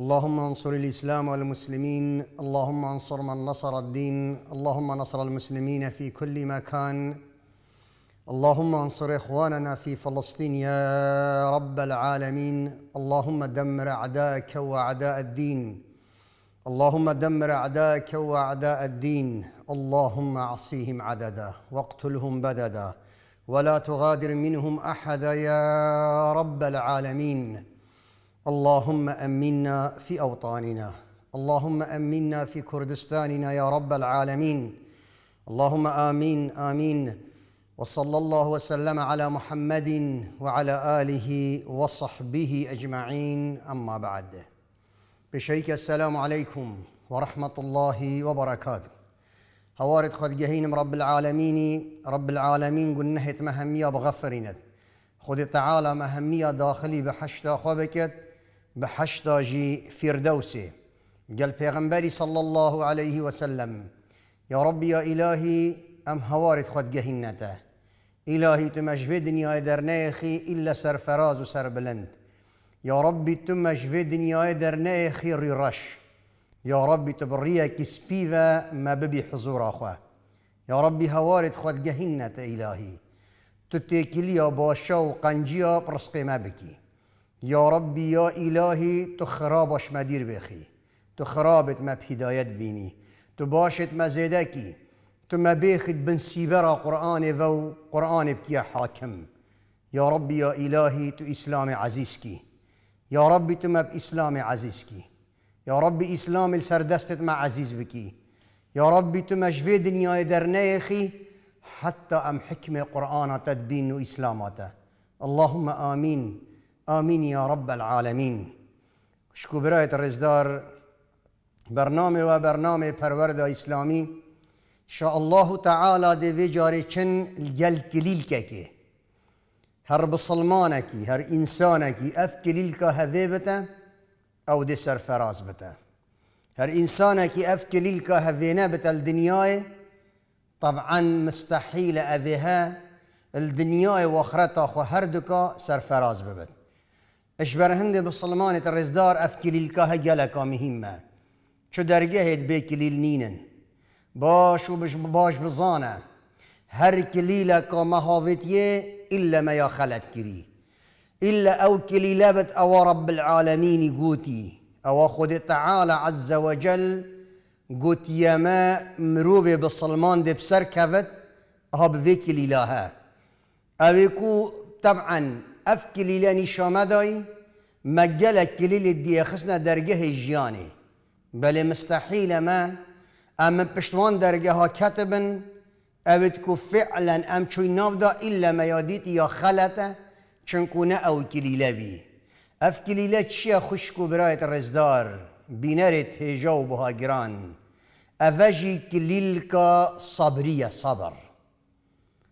اللهم انصر الاسلام والمسلمين اللهم انصر من نصر الدين اللهم نصر المسلمين في كل مكان اللهم انصر اخواننا في فلسطين يا رب العالمين اللهم دمر اعداءك واعداء الدين اللهم دمر اعداءك واعداء الدين اللهم اعصيهم عددا واقتلهم بددا ولا تغادر منهم احدا يا رب العالمين اللهم امنا في اوطاننا اللهم امنا في كردستاننا يا رب العالمين اللهم امين امين وصلى الله وسلم على محمد وعلى اله وصحبه اجمعين اما بعد بشيك السلام عليكم ورحمه الله وبركاته هوارد خد جهينم رب العالمين رب العالمين قلنا هت مهميه بغفرنا خد تعالى مهميه داخلي بحشتا خبكت به حشتاجی فردوسه گل پیغمبری صلی الله عليه وسلم يا یا يا إلهي ام هوارد خد جهنته إلهي تمش في دنيا در نیخی الا سر فراز وسر بلند يا تو تمش في دنيا نیخی ری رش يا ربي تبريا كسبيفا ما ببي حضور أخوة يا ربي هوارد خد جهنته إلهي تتكليا باشا وقنجيا برسقي ما بكي یا ربی یا الهی تو خرابش مدیر بخی تو خرابت ما هدایت بینی تو باشت ما زیدکی تو ما بیخد بن سیبرا قرآن و قرآن بکیا حاکم یا ربی یا الهی تو اسلام عزیز کی یا ربی تو ما اسلام عزیز کی یا ربی اسلام السردستت ما عزیز بکی يا ربي تمجفي دنيا درنيخي حتى أم حكمة قرآن تدبين اسلاماته اللهم آمين آمين يا رب العالمين شكو براية الرزدار برنامه وبرنامه پرورد اسلامي شاء الله تعالى دي وجاري چن الگل کلیل هر بسلمانكي هر انسانكي اف کلیل که او دی سرفراز بتا هر انسانكي اف کلیل که هوی نبته الدنیای طبعا مستحيل اذيها الدنیای و خو آخو هر سرفراز ببت اشبر هندي بسلمان ترزدار اف كليل كاهجا لكا مهمة شو درجة بي كليل نينن باش وبش باش بزانة هر كليلة كما إلا ما يا خلت كري إلا أو كليلابت أو رب العالمين قوتي أو خد تعالى عز وجل قوت ما مروفي بالصلمان دي بسركفت هاب فيك ليلاها أويكو طبعا اف کلیلانی شامدای مجل کلیل دی خسنا درگه جیانی بله مستحیل ما اما پشتوان درگه ها کتبن اوید کو فعلا ام چوی ناف دا الا ما یادیت یا خلطه چنکونه او کلیله بی اف کلیله چیه خشکو برایت رزدار بینر تیجا و بها گران کلیل کا صبرية صبر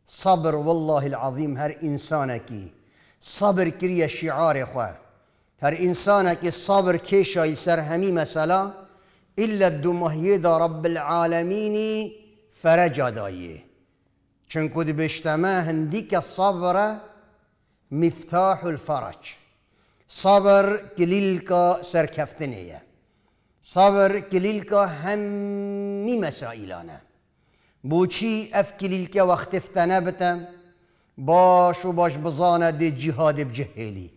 صبر والله العظيم هر انسانكي صبر کریه شعار خوا هر انسان كي صبر کشای سر همي مثلا الا دو رب العالمين فرجا دايه چون دي بشتما هنديك الصبر مفتاح الفرج صبر كليلكا سر كفتنية صبر كليلكا همي مسائلانا بوچي اف كليلكا وقت بتم باش و باش بزانه دی جهاد بجهیلی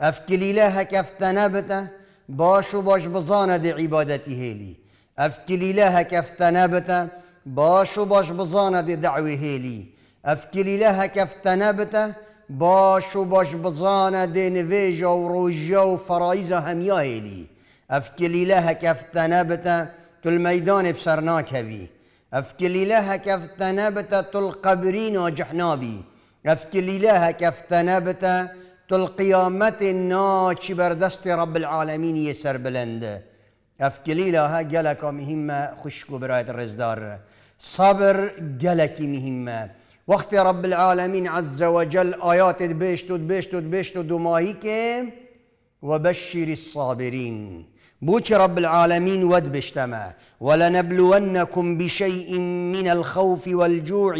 اف کلیله هک اف تنبته باش و باش بزانه دی عبادتی هیلی اف کلیله هک اف تنبته باش و باش بزانه دی دعوی هیلی اف کلیله هک اف تنبته باش و باش بزانه دی نویجه و روژه و فرایزه همیا هیلی اف کلیله هک اف تنبته تل ميدان بسرناک هوی اف کلیله هک اف تنبته تل قبرین و جحنابی افك الاله كفتنبت تلقيامة قيامت ناچ بردست رب العالمين يسر بلند افك الاله جلك مهمة خشكو براية الرزدار صبر جلك مهمة وقت رب العالمين عز وجل آيات بيشتد بيشتد بيشتد وما وبشر الصابرين بوچ رب العالمين ود بشتما ولنبلونكم بشيء من الخوف والجوع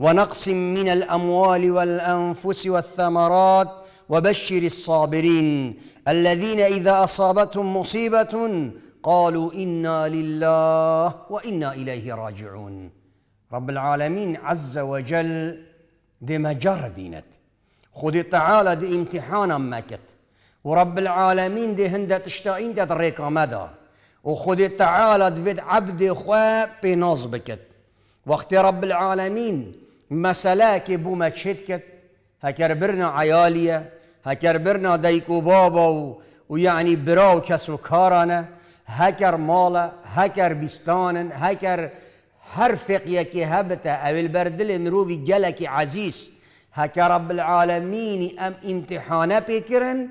ونقص من الأموال والأنفس والثمرات وبشر الصابرين الذين إذا أصابتهم مصيبة قالوا إنا لله وإنا إليه راجعون رب العالمين عز وجل دي مجر خذ تعالى دي امتحانا مكت ورب العالمين دي هند تشتاين دي تريكا مدى وخذ تعالى دفيد عبدي خوا بنظبكت وقت رب العالمين مسلاك بو ما تشتكت هكربرنا عيالية هكربرنا ديكو بابا و... ويعني براو كارانا هكر مالا هكر بستانن هكر هر فقية هبتا او البردل مروفي جلك عزيز هكا رب العالمين ام امتحانا بكرن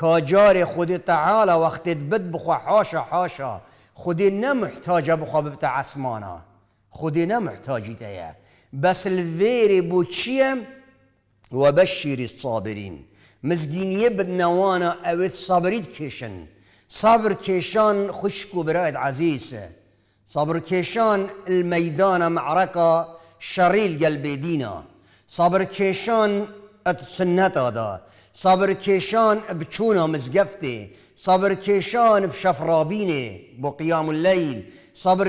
کاجار خودي تعالى وقت بد بخوا حاشا حاشا خودی نمحتاجه بخوا ببتا عصمانا خودی نمحتاجی تيا بس الفيري بوتشيم وبشر الصابرين يبد نوانا او صبريت كيشن صبر كيشان خشكو برائد عزيز صبر كيشان الميدان معركة شريل قلبي دينا صبر كيشان اتسنتا هذا صابرکێشان مزگفتی صبر صابرکێشان شفرابینه با قیام اللیل صبر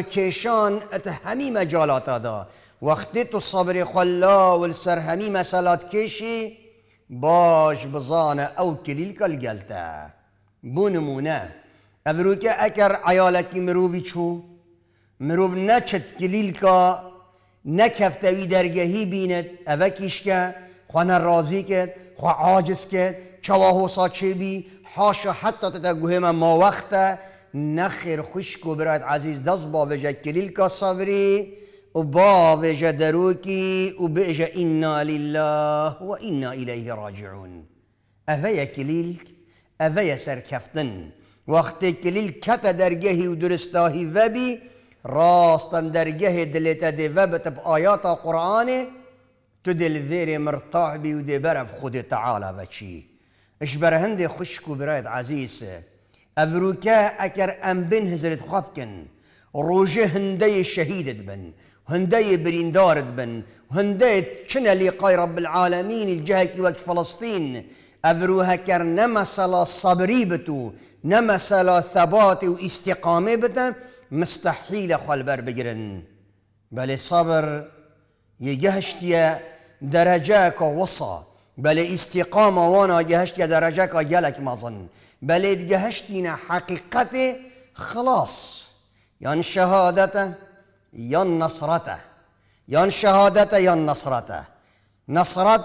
ئەتە هەمی مەجاالاتادا وقتی تو صبری خلا سەر هەمی مسالات کشی باش بزانە او كليل گەلتە بۆ نمونە اكر عيالكي مروفي مرۆڤی چو مرۆڤ نەچت کلیلکە نەکەفتەوی دەرگەهی بینت ئەڤە که خوانە راضی عاجز کرد چواهوسا چبی حاشا حتی تا گوهم ما وقتا نخیر خشکو برایت عزیز دست با وجه کلیل کا صبری و با وجه دروکی و بجه انا لله و انا الیه راجعون اوه کلیل اوه سرکفتن وقتی کلیل کت درگهی و درستاهی وبی راستن درگه دلت دی وبت آیات قرآنه تو دل ویری مرتاح بي ودي برف خود تعالى و اش بر هند خشک و برایت عزیز افروکه ام بن هزرت خابكن روجه هنده شهیدت بن هنده بريندارت بن هنده چنه لقاي رب العالمين الجهك وك فلسطين افروها كر نمسلا صبري بتو نمسلا ثبات و استقامه بتا مستحيل خلبر بگرن بل صبر يجهشتيا درجاك وصى بل استقامة وانا جهشت درجاك يلك مظن بل جهشتنا حقيقة خلاص يان شهادته يان نصرته يان شهادته يان نصرته نصرت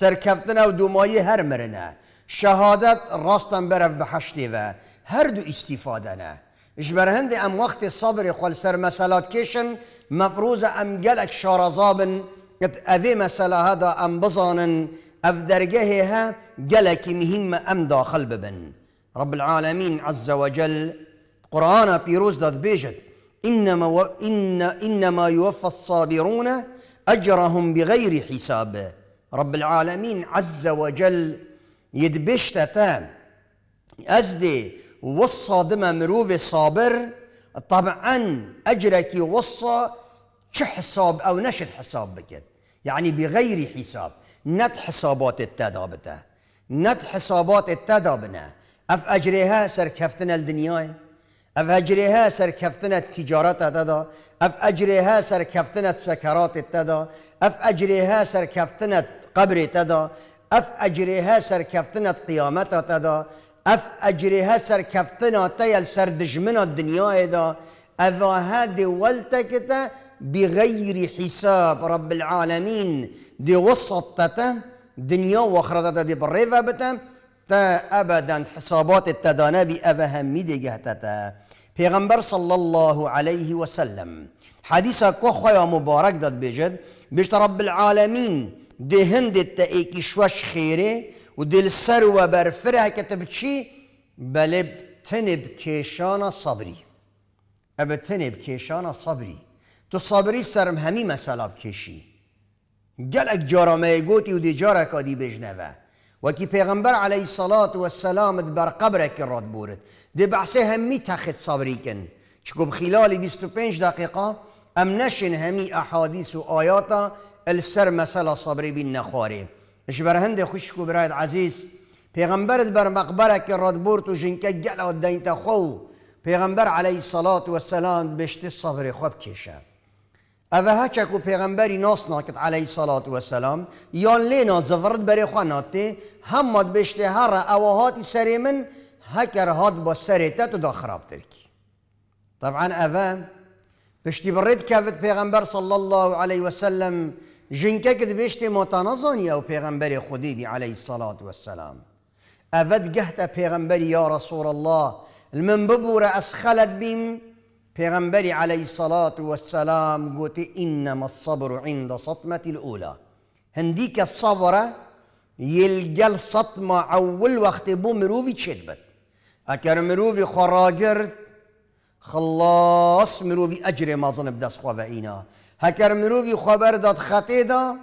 سركفتنا ودماي هر مرنا شهادت راستن برف بحشتي و هر دو استفاده نه اجبر هند ام وقت صبر خل سر مسالات کشن مفروض ام گلک شارزابن قد أبي مسألة هذا أم بزانن أفدرجه ها جلك مهم أم داخل ببن رب العالمين عز وجل قرآن بيروز داد بيجد إنما, و... إن... إنما يوفى الصابرون أجرهم بغير حساب رب العالمين عز وجل يدبشت تام أزدي وصى دم مروف الصابر طبعا أجرك وصى شو حساب او نشد حساب بكت يعني بغير حساب نت حسابات التدابته نت حسابات التدابنا اف اجريها سركفتنا الدنياي اف اجريها سركفتنا التجارات تدا اف اجريها سركفتنا السكرات تدا اف اجريها سركفتنا قبر تدا اف اجريها سركفتنا قيامت تدا اف اجريها سركفتنا تيل سردجمنا الدنيا دا اذا هادي ولتكتا بغير حساب رب العالمين دي وسطته دنيا وخرطته دي بريفا بتا تا أبدا حسابات التدانا بأفهمي دي جهتتا پیغمبر صلى الله عليه وسلم حديثة كو خويا مبارك داد بجد بشت رب العالمين دي هند التأيكي شوش خيري ودي السروة برفرها چي بلب تنب كيشانا صبري أبتنب كيشانا صبري تو صابری سرم همی مسلاب کشی گلک جارامه گوتی و دی کادی بجنوه وکی پیغمبر علیه صلاة و السلام بر قبرک راد بورد دی بحثه همی تخت صابری کن چکو بخلال 25 دقیقه ام نشن همی احادیث و آیاتا السر مسلا صبری بین نخواره اش بر هند خوش کو برایت عزیز پیغمبرت بر مقبره که راد بورد و جنکه گل آدین دینت خو پیغمبر علیه صلاة و السلام بشت صبر خوب کشه اوه هچه که پیغمبری ناس ناکت علیه صلات و سلام یان لینا زفرد بری خاناته هم ماد بشته هر اوهاتی سری من هکر هاد با سری تت تو دا خراب ترکی طبعا اوه بشتی برد کفت پیغمبر صلی الله علیه و سلم جنکه کد بشتی متنظانی او پیغمبر خودی بی علیه صلات و سلام اوه گهت پیغمبری یا رسول الله المن ببور اسخلت بیم پیغمبری علی الصلاة و السلام گوتی انما الصبر عند الاولا الاولى که الصبر یلگل صدم اول وقت بو مرووی چید بد اگر مرووی خراجر خلاص مرووی اجر مازن بدست خواه اینا هکر مرووی خبر داد خطه دا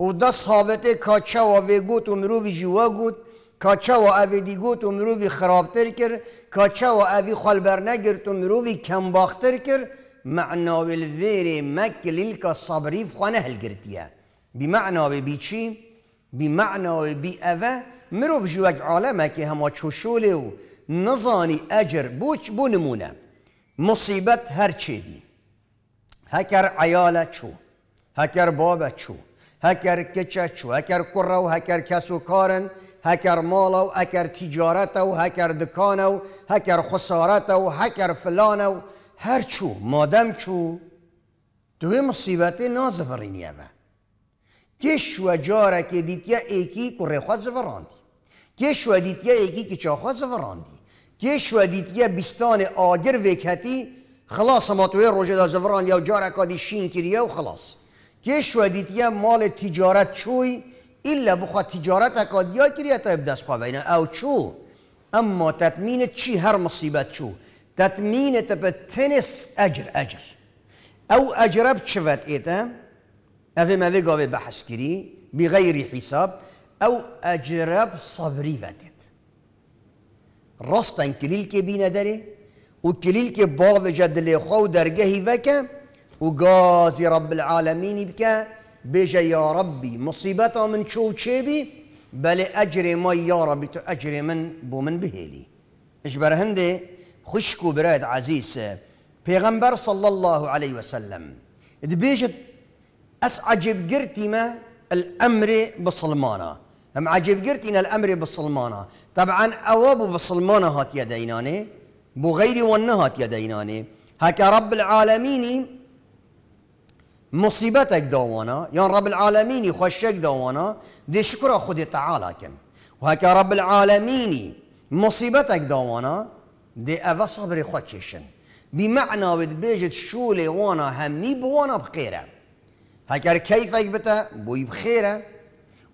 و دست حاوته کاچه و ویگوت و مرووی جوا گوت کاچا و اوی دیگو تو مروی خرابتر کر کاچا و اوی خالبر نگر تو مروی کمباختر کر معناوی الویر مکلیل که صبری فخانه هل گرتیه بی معناوی بی چی؟ بی معناوی بی اوه مروف جوک عالمه که همه چوشوله و نظانی اجر بوچ بو نمونه مصیبت هر چی بی هکر عیاله چو هکر بابه چو هکر کچه چو هکر کره و هکر کسو کارن هکر مال او، هکر تجارت او، هکر دکان او، هکر خسارت او، هکر فلان او. هر چو مادم چو دوی مصیبت نازفرینی اوه کش و جاره که دیتیا ایکی که ریخوا زفراندی کش و دیتیا ایکی که چاخوا زفراندی کش و دیتیا بیستان آگر وکتی خلاص ما توی روژه دا زفراندی یا جاره که دیشین کریه و خلاص کش و دیتیا مال تجارت چوی إلا بخوا تجارتك وديا كريتا يبدأ سقابينا أو شو أما تتمينة شي هر مصيبات شو تتمينة بالتنس أجر أجر أو أجرب شفت إيتا أفي ما في قوي بحث كري بغير حساب أو أجرب صبري فاتت رستن كليل كبينة داري وكليل كباغ جد اللي خو درجه فكا وقازي رب العالمين بكا بيجا يا ربي مصيبته من شو تشيبي بل أجري ما يا ربي تو أجري من بو من بهيلي إجبر هندي خشكو براد عزيز بيغمبر صلى الله عليه وسلم دبيجت عجب قرتي ما الأمر بالصلمانة ام عجب قرتنا الأمر بالصلمانة طبعا أوابو بالصلمانة هات يديناني غيري ونهات يديناني هكا رب العالمين مصيبتك دوانا يا رب العالمين يخشك دوانا دي شكر خدي تعالى كن وهكا رب العالمين مصيبتك دوانا دي أفا صبري خوكيشن بمعنى ودبيجت شولي وانا همي بوانا بخيرة هكا كيفك بتا بوي بخيرة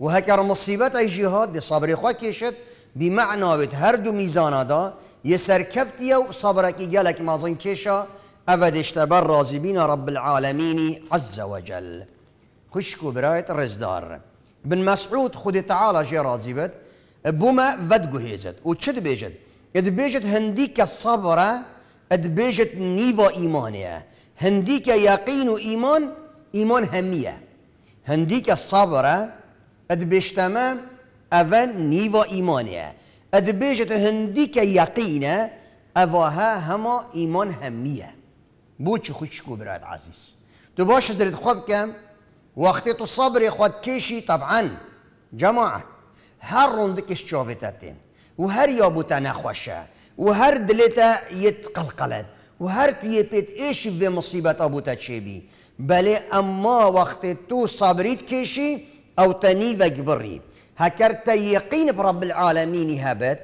وهكر مصيبتك جهاد دي صبري خوكيشت بمعنى ود هردو ميزانا دا يسر كفتيا وصبرك يجالك مازن كيشا أبد اشتبر رازبين رب العالمين عز وجل خشكو برايت رزدار بن مسعود خود تعالى جي رازبت بوما ودقو هيزت وشد بيجت اد بيجت هنديك الصبرة إذ بيجت نيفا إيمانية هنديك يقين إيمان إيمان همية هنديك الصبرة إذ بيجتما أفن نيفا إيمانية إذ بيجت هنديك يقينه اواها هما ایمان همیه بوچ خوش کو برات عزیز تو باش زرد خوب کم وقتی تو صبر خود کیشی طبعا جماعه هر روندکش تاتین و هر تا نخوشه و هر دلتا قلقلد و هر یه پیت ایشی به مصیبت تا چه بی بله اما وقتی تو صبریت کیشی او تنی و جبری هكرت يقين برب العالمين هبت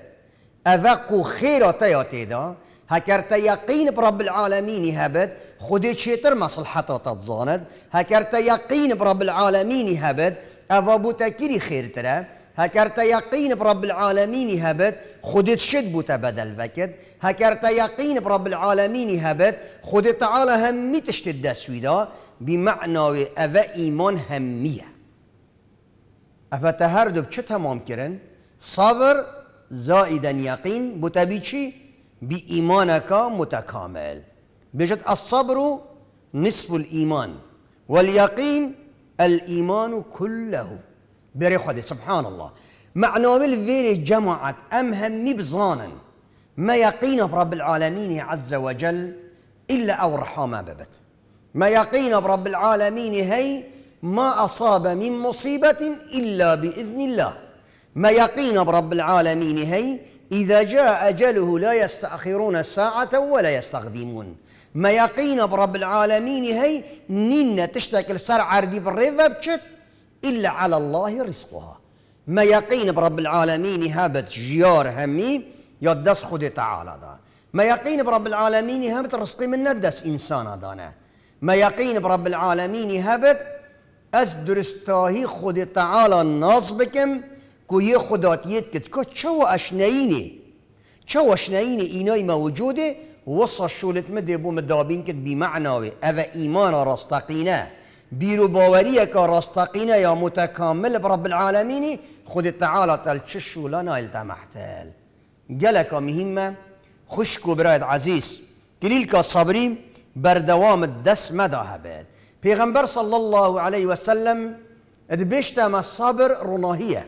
خیراتا خير تیدا هكرت يقين برب العالمين هبد خدي شيطر مصلحة تتزاند هكرت يقين برب العالمين هبد أفا بوتكيري خير ترى هكرت يقين برب العالمين هبت خدت شد بوتا بدل فكت هكرت يقين برب العالمين هبت خدت تعالى همي تشتد السويدا بمعنى أفا إيمان همية أفا تهردو بشتها تمام صبر زائدا يقين بوتا بيشي بإيمانك متكامل بجد الصبر نصف الإيمان واليقين الإيمان كله بري سبحان الله معنى بالفير جمعت أم مبزانا ما يقين برب العالمين عز وجل إلا أو رحمة ببت ما يقين برب العالمين هي ما أصاب من مصيبة إلا بإذن الله ما يقين برب العالمين هي إذا جاء أجله لا يستأخرون الساعة ولا يستقدمون ما يقين برب العالمين هي نين تشتكي السرعة دي بالريفة بشت إلا على الله رزقها ما يقين برب العالمين هابت جيار همي يدس خد تعالى دا ما يقين برب العالمين هابت رزقي من ندس إنسان دانا ما يقين برب العالمين هابت أز درستاهي خد تعالى ناصبكم بكم گویه خداتیت کد كو چو اشناینه چو اشناینه اینای موجوده وصل شولت مده بو مدابین کد بمعناوه او ایمان راستقینه بيرو باوريك راستقينا يا متكامل برب العالمين خد تعالى تلتشش ولا نايل تمحتل جلك مهمة خشكو برايد عزيز كليلك صبري بردوام الدس مدى هبد پیغمبر صلى الله عليه وسلم ما الصبر رناهيه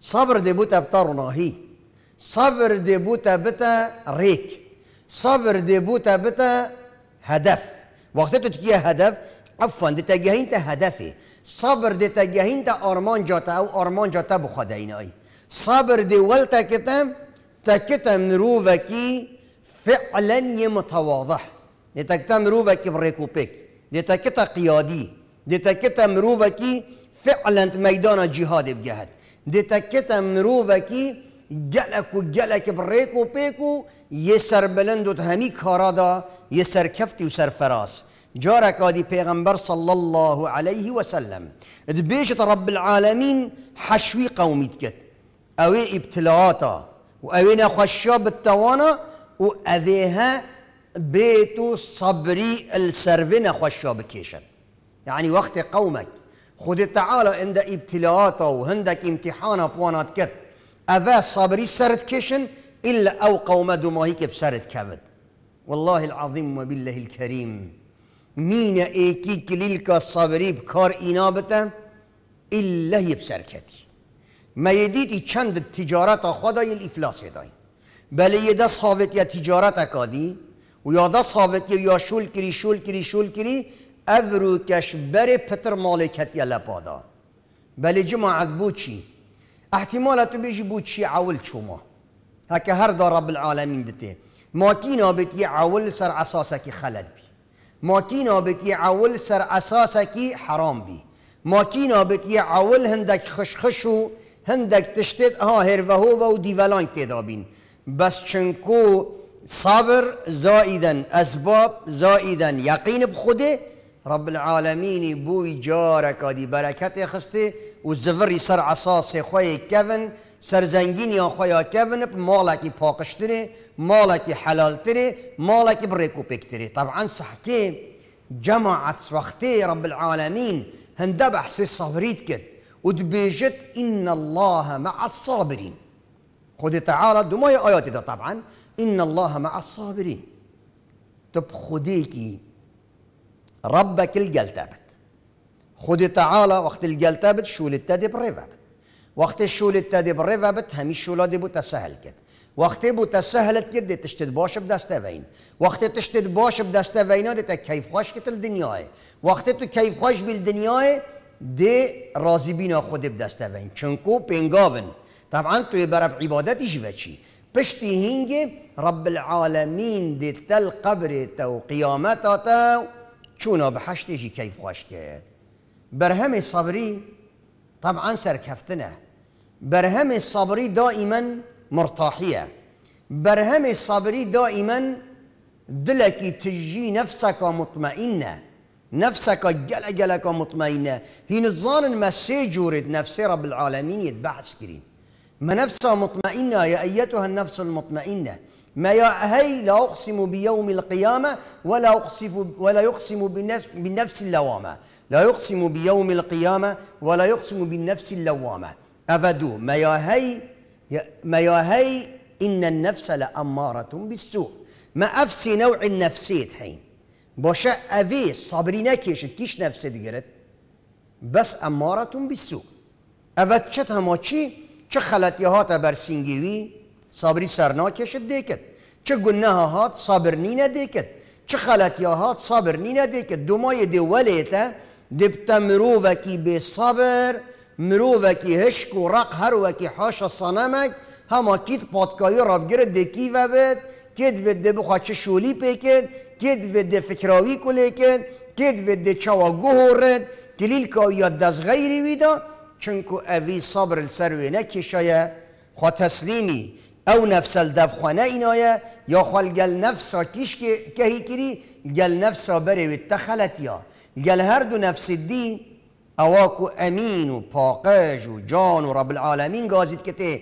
صبر دي بوتا بتار ناهي صبر دي بوتا بتا ريك صبر دي بوتا بتا هدف وقت تتكي هدف عفوا دي تجاهين تا هدفي صبر دي تجاهين تا ارمان جاتا او ارمان جاتا بخدا اي صبر دي ولتا كتم كتم روفكي فعلا يمتواضح دي كتم روفكي بريكوبيك دي كتا قيادي دي كتم روفكي فعلا ميدان الجهاد بجهد دتكتا مروفكي جلك وجلك بريكو بيكو يسر بلندو وتهنيك خرادا يسر كفتي وسر فراس جارك ادي پیغمبر صلى الله عليه وسلم دبيشت رب العالمين حشوي قومي تكت اوي ابتلاعاتا واوي نخشا بالتوانا واذيها بيتو صبري السرفين خشا بكيشن يعني وقت قومك خود تعالی اند ابتلاعات و هندک امتحان پوانات کت اوه صبری سرت کشن الا او قوم دماهی که بسرت کبد والله العظيم و بالله الكریم نین ایکی کلیل کا صبری بکار اینا الا هی بسر کتی ما یدیدی چند تجارت خدا یل افلاس داین بل یه دا صافت يا تجارت اکادی و دا ده صافت يا شول كري شول كري شول كري افروکش کش پتر مالکت یلا پادا بلی جماعت بو چی احتمالتو بیجی بو چی عول چوما هکه هر دا رب العالمین دته ماکینا بیت یه عول سر اساسه کی خلد بی ماکینا بیت یه عول سر اساسه کی حرام بی ماکینا بیت یه عول هندک خشخشو هندک تشتت ها هر و دیولان تیدا بین بس چنکو صبر زائدن، اسباب زائدن یقین بخوده رب العالمین بوی جارکا دی برکت خسته و زوری سر عصاس خوی کون یا خویا کون مالکی پاکشتره مالکی حلالتره مالکی بریکو پکتره طبعا صحکه جماعت وقتی رب العالمین هنده بحث صبریت کرد و دبیجت ان الله مع الصابرین خود دو دمای آیات ده طبعا ان الله مع الصابرین تو خودی کی ربك تابت خدي تعالى وقت تابت شو للتادي بالريفابت وقت الشو للتادي بالريفابت همي شو لا بو تسهل كده وقت بو تسهلت كده تشتد باش وين وقت تشتد باش وين دي تكيف خوش كتل دنياي وقت تو كيف خوش بالدنياي دي راضي بينا خود شنكو بين بينغاون طبعا تو برب عبادتي جوتشي بشتي هنجي رب العالمين دي تل قبر تو قيامتا تو چوونا بە حەشتێکی کیف خۆش کرد همه صبری طبعا همه صبری دائما مرتاحیه بر همه صبری دائما دلکی تژی نەفسەکە مطمئنه نفسك گەلە مطمئنه. مطمئینە هینزانن مە سێ جوورێت نەفسێ ڕە بالعاالەمینیت بەحس کرین مە نەفسە مطمئنة یا ئەەتوهە النفس المطمئنة ما هي لا أقسم بيوم القيامة ولا أقسم ولا يقسم بالنفس, بالنفس اللوامة لا يقسم بيوم القيامة ولا يقسم بالنفس اللوامة أفدو ما هي ما هي إن النفس لأمارة بالسوء ما أفسي نوع النفسية حين باشا أفي صبري كيش كيش نفسي دقرت بس أمارة بالسوء أفتشتها شتها ما چی چه برسينجيوي برسینگیوی صبری سرناکشت دیکت چه گناه هات صبر نی دیکت چه خلطی هات صبر نینه دیکت دومای دی ولیتا دبتا مرووکی بی صبر مرووکی هشک و رق هر وکی حاشا صنمک همکید کیت پادکایی رابگر دکی و بید کد و دی بخوا چه شولی پیکن کد و دی فکراوی کلیکن کد و دی کلیل گهورد کلیل یاد دست غیری ویدا چونکو اوی صبر سروی نکشایه خوا تسلیمی او نفس خانه اینایه یا خال گل نفسا کیش که کهی کری گل نفسا و تخلت یا گل هر دو نفس دی اواکو امین و پاقش و جان و رب العالمین گازید کته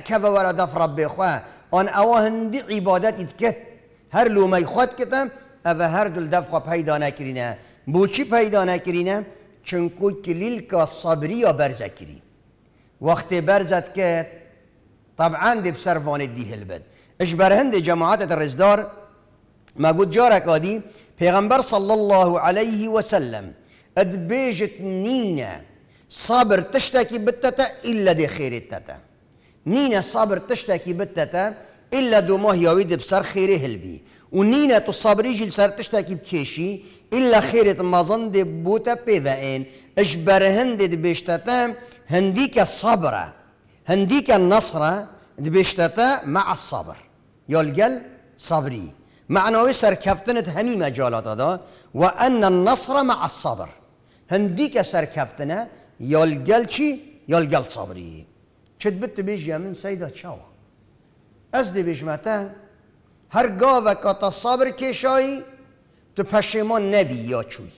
کبه و دف رب خواه آن اوا هندی عبادت اید که هر لومه خود کتم او هر دل خواه پیدا نکرینه بو چی پیدا نکرینه؟ چونکو کلیل که صبری یا برزه کری وقتی برزت که طبعا دي بسرفون دي هلبد اجبر هندي جماعات الرزدار ما قد جارك ادي پیغمبر صلى الله عليه وسلم ادبيجت نينا صبر تشتكي بتتا الا دي خير التتا نينا صبر تشتكي بتتا الا دو ما ويد بسر خير هلبي ونينا تصبري جل سر تشتكي بكيشي الا ما ظن دي بوتا بيفاين اجبر هندي دي هنديك صبره هنديك النصرة بشتتا مع الصبر يلقل صبري معناوي سركفتنت همي مجالات و ان النصر مع الصبر هنديك یالگل چی؟ شی یلقل صبري چد بت بيجي من سيدة شاوة أزدي بجمتا هر گاوك الصبر كشاي تو پشیمان نبی یا چوی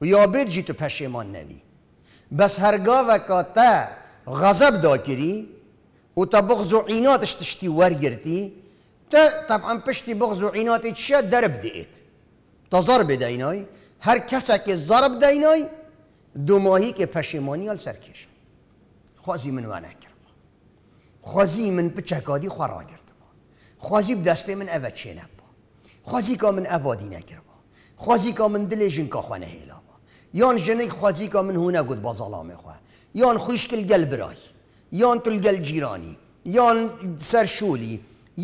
و یا بدجی تو پشیمان نبی بس هرگاه و غضب دا کری و تا بغض و عیناتش تشتی گرتی تا طبعا پشتی بغض و عیناتی چه درب دیت تا ضرب دینای هر کسی که ضرب دینای دو ماهی که پشیمانی هل سرکش خوازی من وانه کرد خوازی من پچکادی خورا گرد خوازی دست من اوه چه نبا خوازی که من اوادی نکرد خوازی که من دل جنکا که هیلا با یان جنگ خوازی که من هونه گود با یان خویش القلب گل برای یان الجيراني گل جیرانی یان سرشولی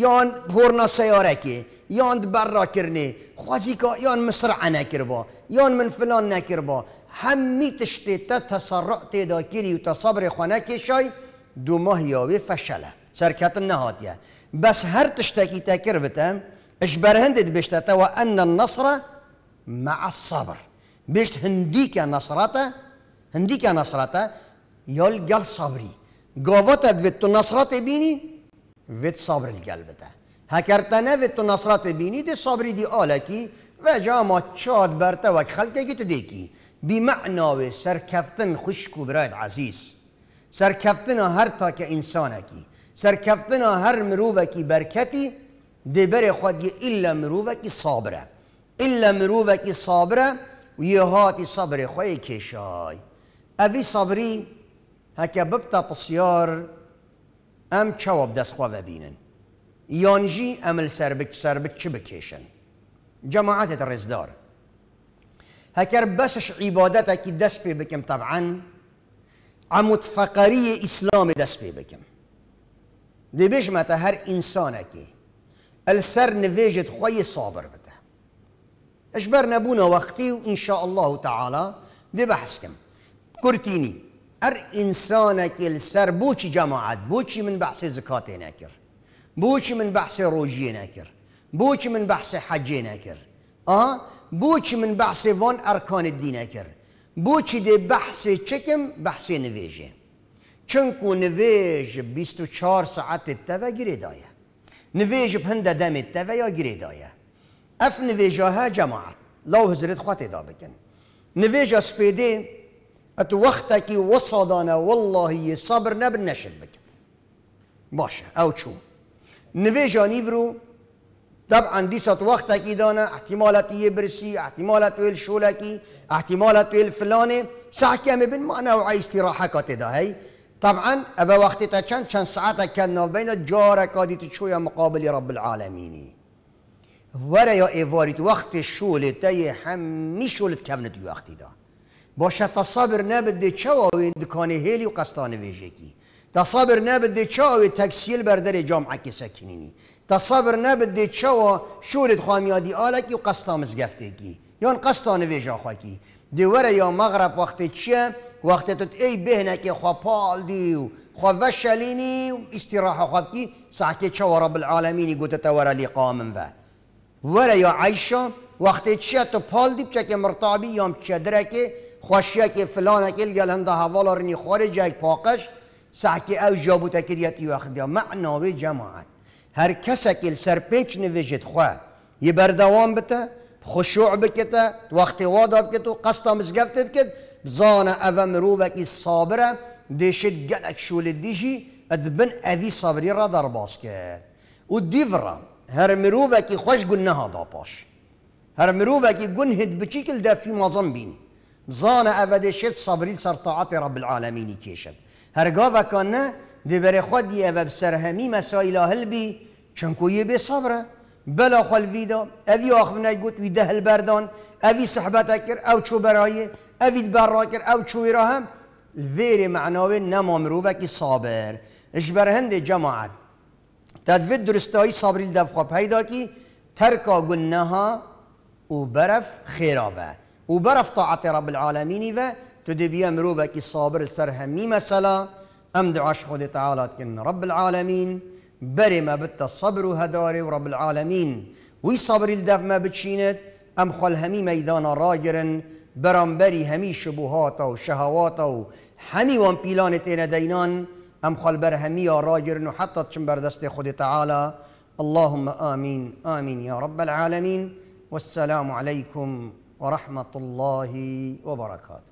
یان يان سیاره که یان برا کرنه خوزی که یان مسرع نکر یان من فلان نکر همي همی تشتی تا تسرع تیدا کری و تصبر خانه کشای دو ماه یاوی فشله سرکت نهاتیه بس هر تشتکی تکر بتم اجبر هندت بشتا ان النصر مع الصبر بشت هنديك نصرته هنديك نصرته یال صبری، صبری و تو نصرات بینی؟ وت صبر القلب ده هکرتنا تو نصرات بینی دی صبری دی آلکی و جاما برته برتا خلقه که تو دیکی بی معناوی سرکفتن خوشکو براید عزیز سرکفتن هر تا که انسان کی سرکفتن هر مروو اکی برکتی بر خود یه ایلا مروو اکی صابره ایلا مروو اکی صابره و یه هاتی صبر خواهی کشای اوی صبری هكا ببتا پسیار ام چاوە دەستخوا ببینن بينن يانجي ام السربك سربك بچ چ بکێشن جەماعاتێت ڕێزدار هەکەر بەشش عیبادەتێکی دەست طبعاً عمود فقری ئیسلامی دەست پێ بکەم دەبێژمەتە هەر ئینسانەکی ئەل سەر نوێژت خۆی سابر بتە ئەش بەر نەبوونە وەختی و الله تعالى دێ بەحسکەم کورتینی ار انسانك السر بوشي جماعات بوشي من بحث زكاتي ناكر بوشي من بحث روجي ناكر بوشي من بحث حجي ناكر اه بوشي من بحث فون اركان الدين ناكر بوشي دي بحث چكم بحث نفيجي چنكو نويج 24 ساعت التفا گريدايه نفيج بهند دم التفا يا گريدايه اف نفيجاها جماعات لو هزرت خواتي دابكن نفيجا سبيدي أت وقتك وصدنا والله صبر نبر نشد بكت باشا أو شو نفيجا نيفرو طبعا دي سات وقتك دانا احتمالات يبرسي احتمالات ويل شولكي احتمالات ويل فلاني ساعة كامل بن ما نوع استراحة كاتدا هاي طبعا أبا وقتها كان كان ساعتك كان بين جارك هذه تشوية مقابل رب العالمين ورا يا إيفاريت وقت الشولة تي حمي شولة كابنت وقتي دا باشه تا صبر نبده چه اوی دکان هیلی و قستان ویژگی تا صبر نبده چه اوی تکسیل بردر جامعه که سکنینی تا صبر نبده چه و شورت خامیادی آلکی و قستا کی یان قستان ویژا خواکی دیوره یا مغرب وقت چه وقت تو ای بهنه که خواه پال دیو خواه وشلینی و استراحه خواه کی ساعت چه و رب العالمینی گوته تا وره و وره یا عیشا وقت چه تو پال دیب چه که مرتابی چه درکه خوشیه که فلان اکیل گلنده حوالارنی خارجه اک پاکش سحکی او جابو تکریتی و اخدیا معناوی جماعت هر کس اکیل سرپیچ نویجید خواه یه بردوام بته خوشوع بکته وقتی وادا بکتو قصد مزگفت بکد بزانه او مروه اکی صابره دیشید گلک اک شولید دیشی ادبن اوی صابری را در باز کرد او دیوره هر مروه خوش گنه ها دا پاش هر مروه گنهد بچی دفی بین زان شد صبری سر طاعت رب العالمینی کشد هرگاه وکانه دی بر خود دی اوب مسائل هل بی چنکو یه صبره بلا خل ویدا اوی آخو نگوت وی دهل بردان اوی صحبت کر او چو برایه اوی را کر او چوی را هم ویر معناوی نمامرو رو وکی صابر اشبر هند جماعت تدوید درستایی صبری دفخوا پیدا کی ترکا گنه ها او برف خیراوه وبرف طاعة رب العالمين فا تدبيا دبیا الصابر صابر سر همی ام دعاش خود تعالى كن رب العالمين بری ما بت الصبر و ورب و رب صبر الدف ما بتشينت ام خل همي میدان راجرن برم بري همي شبهات و شهوات و همي وان بيلان تينا دينان ام خل بر همي راجر و حتی چن دست خود تعالى اللهم آمين آمين يا رب العالمين والسلام عليكم ورحمة الله وبركاته